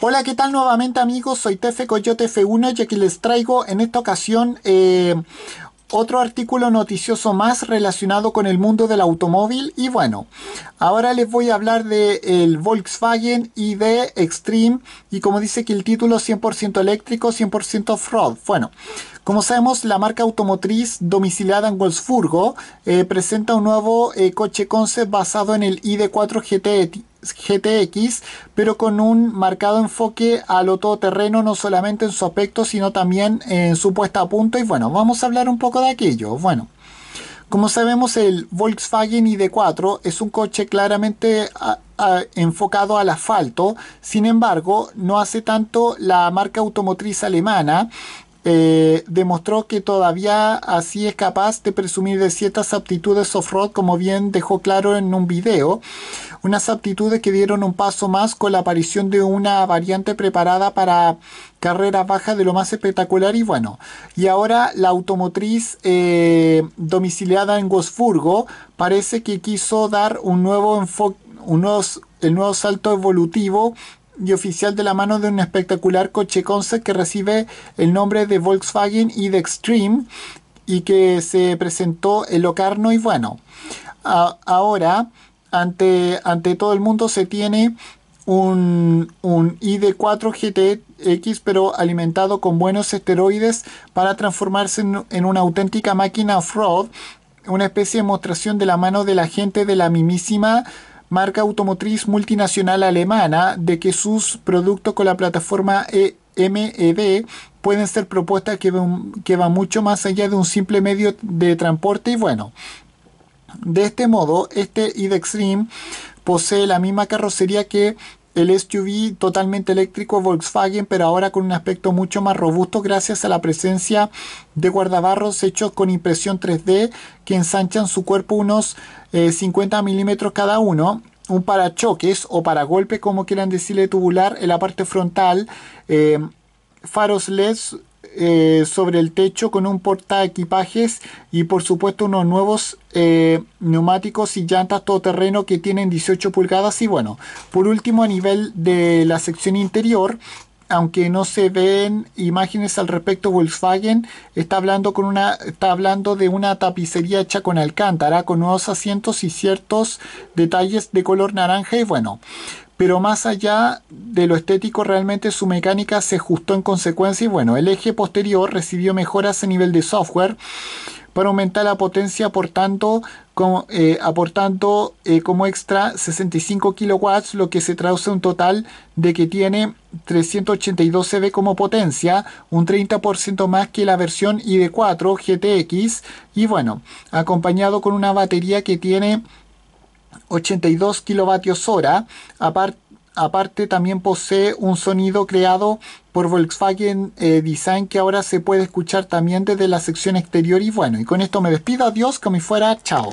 Hola, ¿qué tal nuevamente amigos? Soy Tefe Coyote F1 y aquí les traigo en esta ocasión eh, otro artículo noticioso más relacionado con el mundo del automóvil y bueno, ahora les voy a hablar del el Volkswagen ID Extreme y como dice que el título 100% eléctrico, 100% fraud Bueno, como sabemos la marca automotriz domiciliada en Wolfsburgo eh, presenta un nuevo eh, coche concept basado en el ID4 GT e GTX, pero con un marcado enfoque a lo todoterreno, no solamente en su aspecto, sino también en su puesta a punto. Y bueno, vamos a hablar un poco de aquello. Bueno. Como sabemos, el Volkswagen ID4 es un coche claramente enfocado al asfalto, sin embargo, no hace tanto la marca automotriz alemana. Eh, demostró que todavía así es capaz de presumir de ciertas aptitudes off-road, como bien dejó claro en un video unas aptitudes que dieron un paso más con la aparición de una variante preparada para carreras bajas de lo más espectacular y bueno. Y ahora la automotriz eh, domiciliada en Wolfsburgo parece que quiso dar un nuevo enfoque, el nuevo salto evolutivo y oficial de la mano de un espectacular coche concept que recibe el nombre de Volkswagen y de Extreme y que se presentó en Locarno y bueno, ahora ante, ante todo el mundo se tiene un, un ID4 GTX pero alimentado con buenos esteroides para transformarse en, una auténtica máquina off-road, una especie de demostración de la mano de la gente de la mimísima marca automotriz multinacional alemana de que sus productos con la plataforma e MEB pueden ser propuestas que, que van mucho más allá de un simple medio de transporte y bueno, de este modo, este id posee la misma carrocería que el SUV totalmente eléctrico Volkswagen, pero ahora con un aspecto mucho más robusto gracias a la presencia de guardabarros hechos con impresión 3D que ensanchan su cuerpo unos 50 eh, milímetros cada uno. Un parachoques o golpes como quieran decirle, tubular en la parte frontal. Eh, faros LED... Eh, sobre el techo con un porta equipajes y por supuesto unos nuevos eh, neumáticos y llantas todoterreno que tienen 18 pulgadas y bueno por último a nivel de la sección interior aunque no se ven imágenes al respecto, Volkswagen está hablando, con una, está hablando de una tapicería hecha con alcántara, con nuevos asientos y ciertos detalles de color naranja. Y bueno, pero más allá de lo estético realmente su mecánica se ajustó en consecuencia y bueno, el eje posterior recibió mejoras a nivel de software para aumentar la potencia aportando como, eh, eh, como extra 65 kW. lo que se traduce un total de que tiene 382 CV como potencia, un 30% más que la versión ID4 GTX y bueno, acompañado con una batería que tiene 82 kilovatios hora. aparte también posee un sonido creado por Volkswagen eh, Design que ahora se puede escuchar también desde la sección exterior. Y bueno, y con esto me despido. Adiós, como fuera. Chao.